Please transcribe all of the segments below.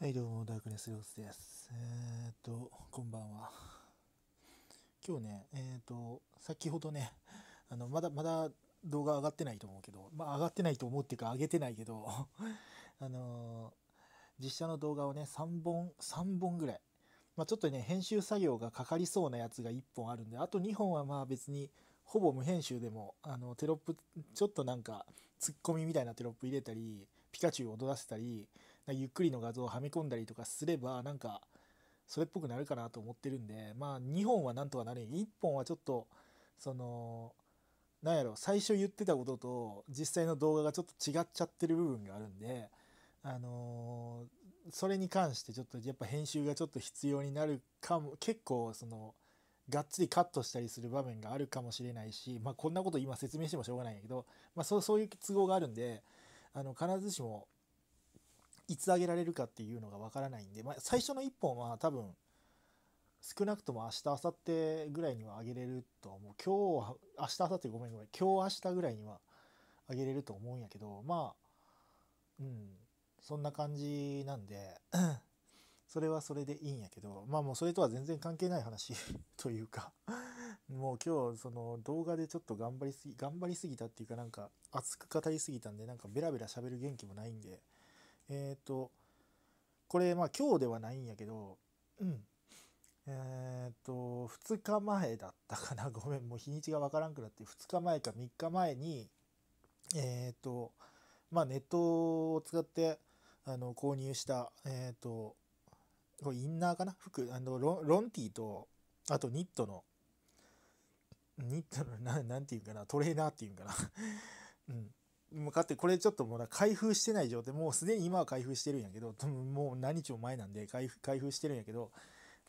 はい、どうも、ダークネスロスです。えー、っと、こんばんは。今日ね、えー、っと、先ほどね、あの、まだ、まだ動画上がってないと思うけど、まあ、上がってないと思うっていうか、上げてないけど、あのー、実写の動画をね、3本、3本ぐらい。まあ、ちょっとね、編集作業がかかりそうなやつが1本あるんで、あと2本はまあ別に、ほぼ無編集でも、あの、テロップ、ちょっとなんか、ツッコミみたいなテロップ入れたり、ピカチュウを踊らせたり、ゆっくりの画像をはめ込んだりとかすればなんかそれっぽくなるかなと思ってるんでまあ2本はなんとかなる1本はちょっとそのなんやろ最初言ってたことと実際の動画がちょっと違っちゃってる部分があるんであのー、それに関してちょっとやっぱ編集がちょっと必要になるかも結構そのがっつりカットしたりする場面があるかもしれないし、まあ、こんなこと今説明してもしょうがないんやけど、まあ、そうそういう都合があるんであの必ずしもいつ上げられるかっていうのがわからないんで、まあ、最初の1本は多分少なくとも明日明後日ぐらいには上げれると思う今日明日明後日ごめんごめん今日明日ぐらいには上げれると思うんやけどまあうんそんな感じなんで それはそれでいいんやけどまあもうそれとは全然関係ない話 というかもう今日その動画でちょっと頑張りすぎ頑張りすぎたっていうかなんか熱く語りすぎたんでなんかベラベラ喋る元気もないんで。えっ、ー、とこれまあ今日ではないんやけどうんえっ、ー、と2日前だったかな ごめんもう日にちが分からんくなって2日前か3日前にえっ、ー、とまあネットを使ってあの購入したえっ、とこれインナーかな服あのロロンティーとあとニットのニットのななんていうかなトレーナーっていうんかな うん向かってこれちょっともう開封してない状態もうすでに今は開封してるんやけどもう何日も前なんで開封開封してるんやけど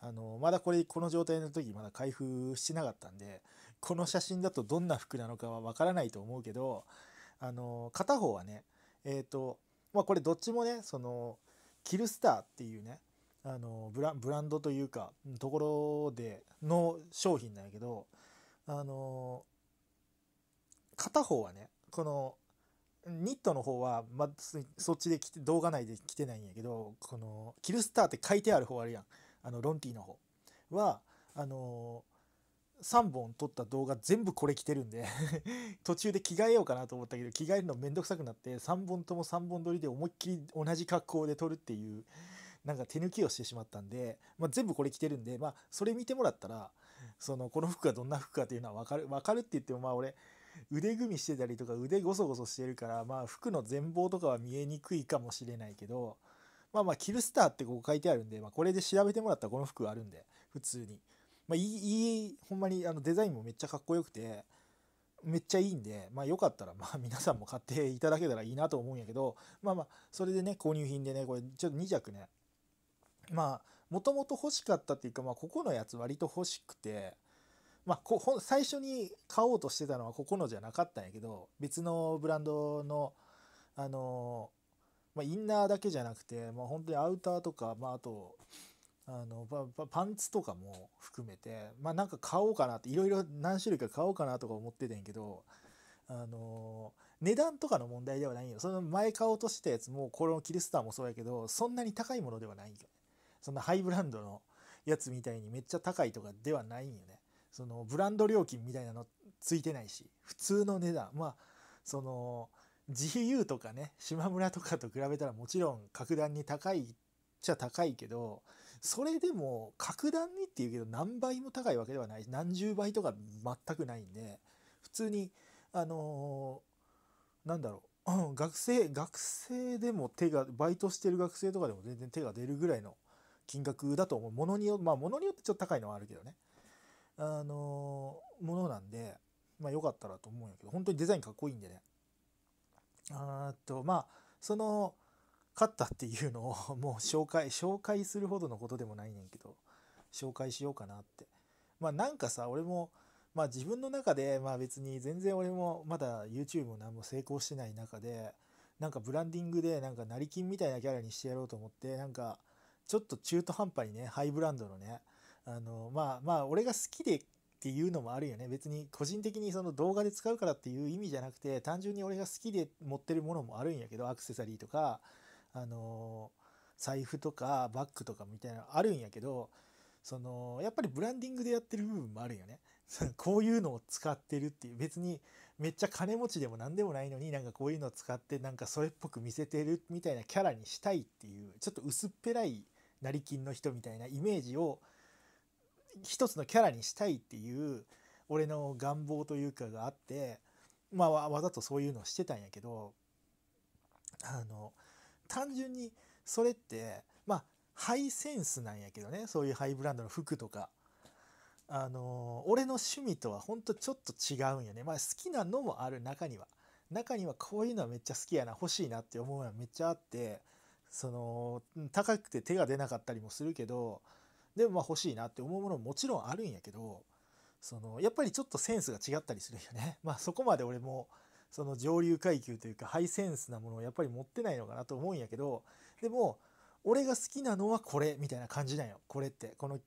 あのまだこれこの状態の時まだ開封してなかったんでこの写真だとどんな服なのかはわからないと思うけどあの片方はねえっ、ー、とまあこれどっちもねそのキルスターっていうねあのブラブランドというかところでの商品なんやけどあの片方はねこのニットの方は、ま、そっちで来て動画内で着てないんやけどこのキルスターって書いてある方あるやんあのロンティの方はあの3本撮った動画全部これ着てるんで 途中で着替えようかなと思ったけど着替えるの面倒くさくなって3本とも3本撮りで思いっきり同じ格好で撮るっていうなんか手抜きをしてしまったんで、まあ、全部これ着てるんで、まあ、それ見てもらったらそのこの服がどんな服かっていうのは分かる分かるって言ってもまあ俺腕組みしてたりとか腕ゴソゴソしてるからまあ服の全貌とかは見えにくいかもしれないけどまあまあキルスターってここ書いてあるんで、まあ、これで調べてもらったらこの服あるんで普通に、まあ、いいいいほんまにあのデザインもめっちゃかっこよくてめっちゃいいんで、まあ、よかったらまあ皆さんも買っていただけたらいいなと思うんやけどまあまあそれでね購入品でねこれちょっと2着ねまあもともと欲しかったっていうか、まあ、ここのやつ割と欲しくてまあ、こ最初に買おうとしてたのはここのじゃなかったんやけど別のブランドの、あのまあ、インナーだけじゃなくて、まあ、本当にアウターとか、まあ、あとあのパンツとかも含めて、まあ、なんか買おうかなっていろいろ何種類か買おうかなとか思ってたんやけど、あの値段とかの問題ではないよその前買おうとしたやつもこのキルスターもそうやけどそんなに高いものではないよそんなハイブランドのやつみたいにめっちゃ高いとかではないんよねそのブランド料金みたいなのついてないし普通の値段まあその GU とかね島村とかと比べたらもちろん格段に高いっちゃ高いけどそれでも格段にっていうけど何倍も高いわけではない何十倍とか全くないんで普通にあのー、なんだろう、学生学生でも手がバイトしてる学生とかでも全然手が出るぐらいの金額だと思うものによまあものによってちょっと高いのはあるけどねあのものなんで、まあ、よかったらと思うんやけど本当にデザインかっこいいんでねあとまあその勝ったっていうのを もう紹介紹介するほどのことでもないねんけど紹介しようかなってまあなんかさ俺もまあ自分の中でまあ別に全然俺もまだ YouTube も何も成功してない中でなんかブランディングでなんか成金みたいなキャラにしてやろうと思ってなんかちょっと中途半端にねハイブランドのねあのまあまあ俺が好きでっていうのもあるよね別に個人的にその動画で使うからっていう意味じゃなくて単純に俺が好きで持ってるものもあるんやけどアクセサリーとかあの財布とかバッグとかみたいなのあるんやけどそのやっぱりブランディングでやってる部分もあるよね こういうのを使ってるっていう別にめっちゃ金持ちでも何でもないのになんかこういうのを使ってなんかそれっぽく見せてるみたいなキャラにしたいっていうちょっと薄っぺらい成金の人みたいなイメージを一つのキャラにしたいっていう俺の願望というかがあってまあわざとそういうのをしてたんやけどあの単純にそれってまあハイセンスなんやけどねそういうハイブランドの服とかあの俺の趣味とはほんとちょっと違うんよねまあ好きなのもある中には中にはこういうのはめっちゃ好きやな欲しいなって思うのはめっちゃあってその高くて手が出なかったりもするけどでもまあ欲しいなって思うものももちろんあるんやけどそのやっぱりちょっとセンスが違ったりするよね。まあ、そこまで俺もその上流階級というかハイセンスなものをやっぱり持ってないのかなと思うんやけどでも俺が好きなのはこれみたいな感じなんよこれってこの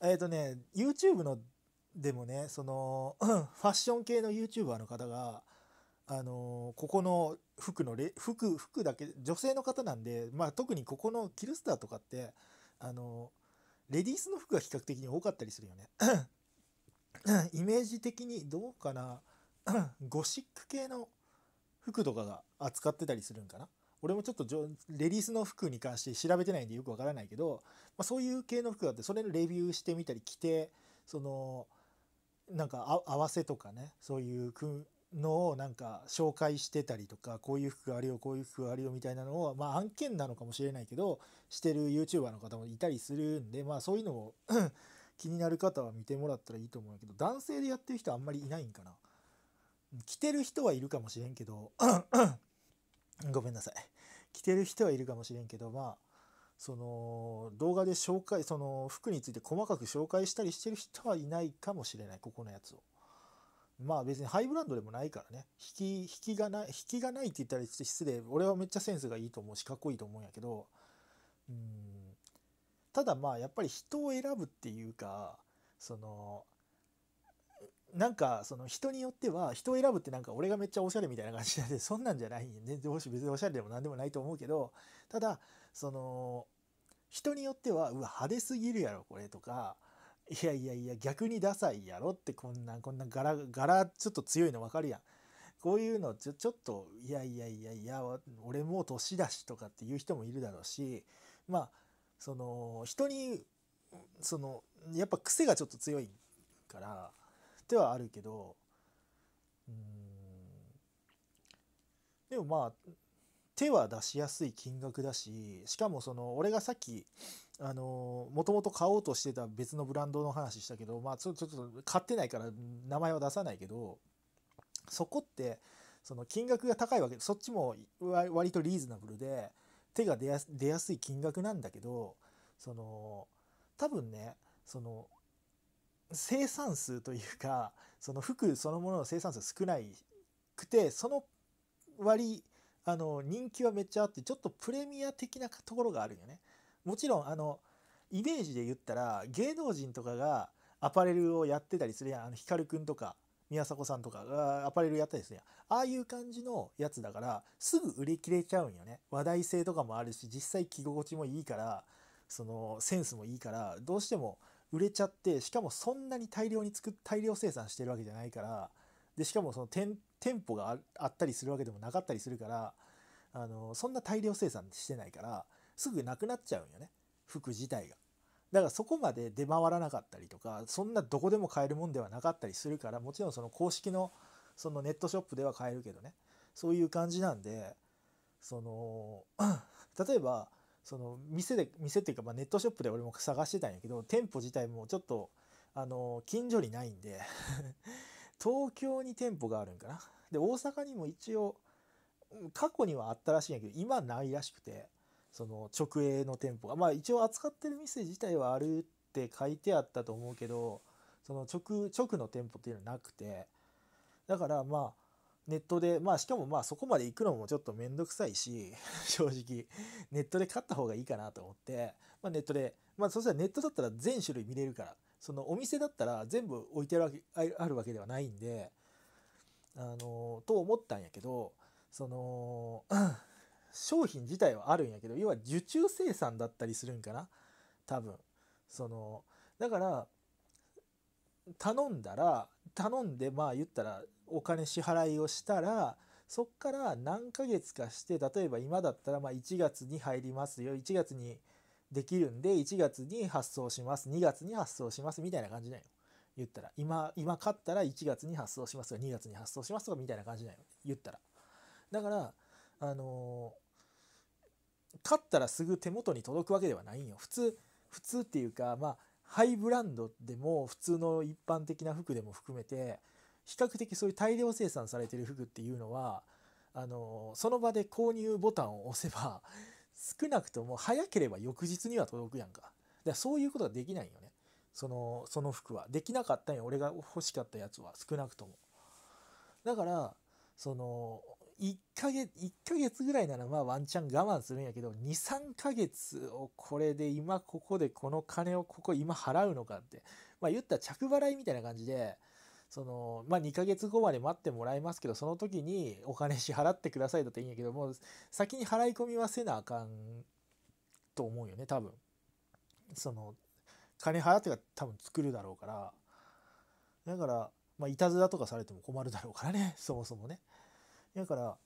えっ、ー、とね YouTube のでもねその、ファッション系の YouTuber の方があのここの服のレ服服だけ女性の方なんで、まあ、特にここのキルスターとかってあのレディースの服が比較的に多かったりするよねイメージ的にどうかなゴシック系の服とかが扱ってたりするんかな俺もちょっとレディースの服に関して調べてないんでよくわからないけど、まあ、そういう系の服があってそれのレビューしてみたり着てそのなんか合わせとかねそういうのをなんか紹介してたりとかこういう服があるよこういう服があるよみたいなのをまあ案件なのかもしれないけどしてる YouTuber の方もいたりするんでまあそういうのを 気になる方は見てもらったらいいと思うけど男性でやってる人あんまりいないんかな着てる人はいるかもしれんけど ごめんなさい着てる人はいるかもしれんけどまあその動画で紹介その服について細かく紹介したりしてる人はいないかもしれないここのやつを。まあ別にハイブランドでもないからね引き引きがない引きがないって言ったら失礼俺はめっちゃセンスがいいと思うしかっこいいと思うんやけどうんただまあやっぱり人を選ぶっていうかそのなんかその人によっては人を選ぶってなんか俺がめっちゃおしゃれみたいな感じで そんなんじゃない全然別におしゃれでも何でもないと思うけどただその人によってはうわ派手すぎるやろこれとかいやいやいや、逆にダサいやろって、こんな、こんな柄、柄ちょっと強いの分かるやん。こういうのちょ、ちょっと、いやいやいやいや、俺もう年だしとかっていう人もいるだろうし、まあ、その、人に、その、やっぱ癖がちょっと強いから、ではあるけど、うん、でもまあ、手は出しやすい金額だし、しかもその、俺がさっき、あのもともと買おうとしてた別のブランドの話したけど、まあ、ちょちょっと買ってないから名前は出さないけどそこってその金額が高いわけでそっちも割とリーズナブルで手が出や出やすい金額なんだけどその多分ねその生産数というかその服そのものの生産数少ないくてその割あの人気はめっちゃあってちょっとプレミア的なところがあるよね。もちろんあのイメージで言ったら芸能人とかがアパレルをやってたりするやんあの光くんとか宮迫さんとかがアパレルやったりするやんああいう感じのやつだからすぐ売り切れちゃうんよね話題性とかもあるし実際着心地もいいからそのセンスもいいからどうしても売れちゃってしかもそんなに大量に作大量生産してるわけじゃないからでしかもその店舗があったりするわけでもなかったりするからあのそんな大量生産してないからすぐなくなっちゃうんよね服自体が。だからそこまで出回らなかったりとかそんなどこでも買えるもんではなかったりするからもちろんその公式のそのネットショップでは買えるけどねそういう感じなんでその 例えばその店で店っていうかまネットショップで俺も探してたんやけど店舗自体もちょっとあの近所にないんで 東京に店舗があるんかなで大阪にも一応過去にはあったらしいんやけど今ないらしくてその直営の店舗がまあ一応扱ってる店自体はあるって書いてあったと思うけどその直直の店舗っていうのはなくてだからまあネットでまあしかもまあそこまで行くのもちょっと面倒くさいし 正直ネットで買った方がいいかなと思って、まあ、ネットでまあそしたらネットだったら全種類見れるからそのお店だったら全部置いてあるわけあるわけではないんであのと思ったんやけどその商品自体はあるんやけど要は受注生産だったりするんかな多分そのだから頼んだら頼んでまあ言ったらお金支払いをしたらそっから何ヶ月かして例えば今だったらま1月に入りますよ1月にできるんで1月に発送します2月に発送しますみたいな感じなんよ言ったら今今買ったら1月に発送しますと2月に発送しますとかみたいな感じなんよ言ったらだからあのー勝ったらすぐ手元に届くわけではないんよ普通普通っていうかまあハイブランドでも普通の一般的な服でも含めて比較的そういう大量生産されてる服っていうのはあのその場で購入ボタンを押せば少なくとも早ければ翌日には届くやんかだからそういうことができないよねそのその服はできなかったんや俺が欲しかったやつは少なくともだからその1ヶ月、1ヶ月ぐらいならまあワンチャン我慢するんやけど、2、3ヶ月をこれで今ここでこの金をここ今払うのかって、まあ言ったら着払いみたいな感じで、その、まあ2ヶ月後まで待ってもらいますけど、その時にお金支払ってくださいだといいんやけど、もう先に払い込みはせなあかんと思うよね、多分。その、金払ってから多分作るだろうから。だから、まあ、いたずらとかされても困るだろうからね、そもそもね。だから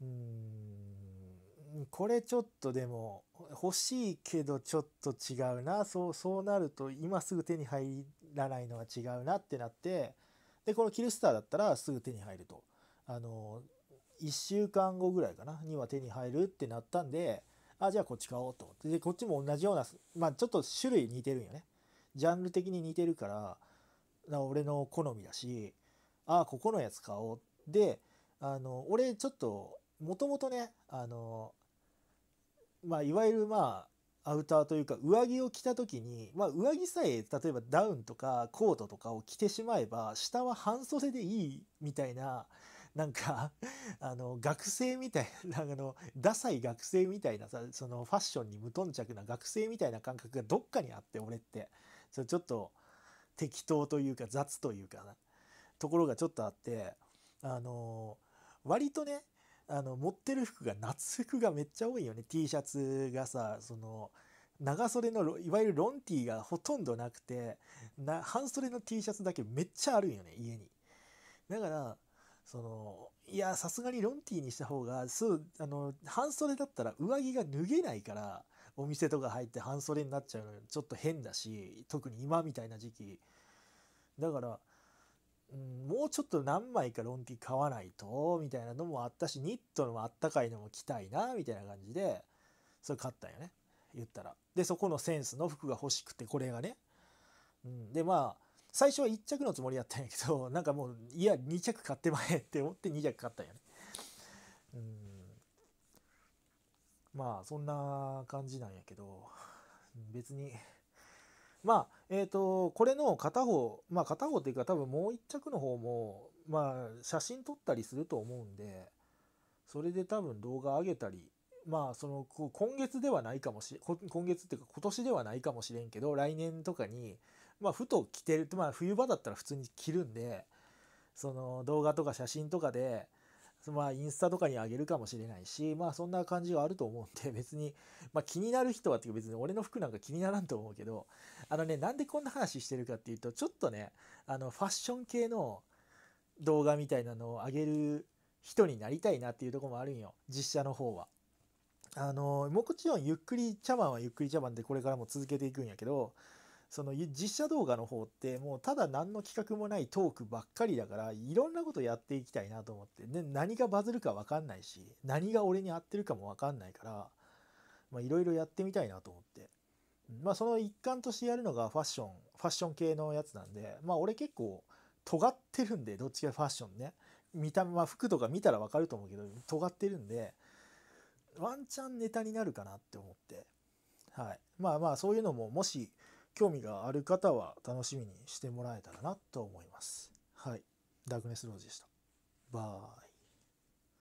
うんこれちょっとでも欲しいけどちょっと違うなそうそうなると今すぐ手に入らないのは違うなってなってでこのキルスターだったらすぐ手に入るとあの1週間後ぐらいかなには手に入るってなったんであじゃあこっち買おうと思ってでこっちも同じようなまあちょっと種類似てるんよねジャンル的に似てるから俺の好みだしあここのやつ買おうであの俺ちょっともともとねあの、まあ、いわゆるまあアウターというか上着を着た時に、まあ、上着さえ例えばダウンとかコートとかを着てしまえば下は半袖でいいみたいななんかあの学生みたいなあのダサい学生みたいなさそのファッションに無頓着な学生みたいな感覚がどっかにあって俺ってそれちょっと適当というか雑というかなところがちょっとあってあのー割とねあの持ってる服が夏服がめっちゃ多いよね T シャツがさその長袖のいわゆるロンティーがほとんどなくてな半袖の T シャツだけめっちゃあるんよね家にだからそのいやさすがにロンティーにした方がそうあの半袖だったら上着が脱げないからお店とか入って半袖になっちゃうのちょっと変だし特に今みたいな時期だからうん、もうちょっと何枚かロンティ買わないと、みたいなのもあったし、ニットのあったかいのも着たいな、みたいな感じで、それ買ったんよね。言ったら。で、そこのセンスの服が欲しくて、これがね。うん、で、まあ、最初は1着のつもりやったんやけど、なんかもう、いや、2着買ってまえって思って2着買ったんよね。うん。まあ、そんな感じなんやけど、別に、まあ、えっ、ー、と、これの片方、まあ片方っていうか多分もう一着の方も、まあ写真撮ったりすると思うんで、それで多分動画上げたり、まあその今月ではないかもしれ今月っていうか今年ではないかもしれんけど来年とかにまあふと着てるまあ冬場だったら普通に着るんでその動画とか写真とかでまあ、インスタとかにあげるかもしれないし、まあ、そんな感じはあると思うんで、別に、まあ、気になる人はっていうか、別に俺の服なんか気にならんと思うけど、あのね、なんでこんな話してるかっていうと、ちょっとね、あの、ファッション系の動画みたいなのを上げる人になりたいなっていうとこもあるんよ、実写の方は。あの、もちろんゆっくり茶番はゆっくり茶番でこれからも続けていくんやけど、その実写動画の方ってもうただ何の企画もないトークばっかりだからいろんなことやっていきたいなと思ってで何がバズるか分かんないし何が俺に合ってるかも分かんないからいろいろやってみたいなと思ってまあその一環としてやるのがファッションファッション系のやつなんでまあ俺結構尖ってるんでどっちかファッションね見た目あ、服とか見たら分かると思うけど尖ってるんでワンチャンネタになるかなって思ってはいまあまあそういうのももし興味がある方は楽しみにしてもらえたらなと思います。はい。ダークネスローズでした。バイ。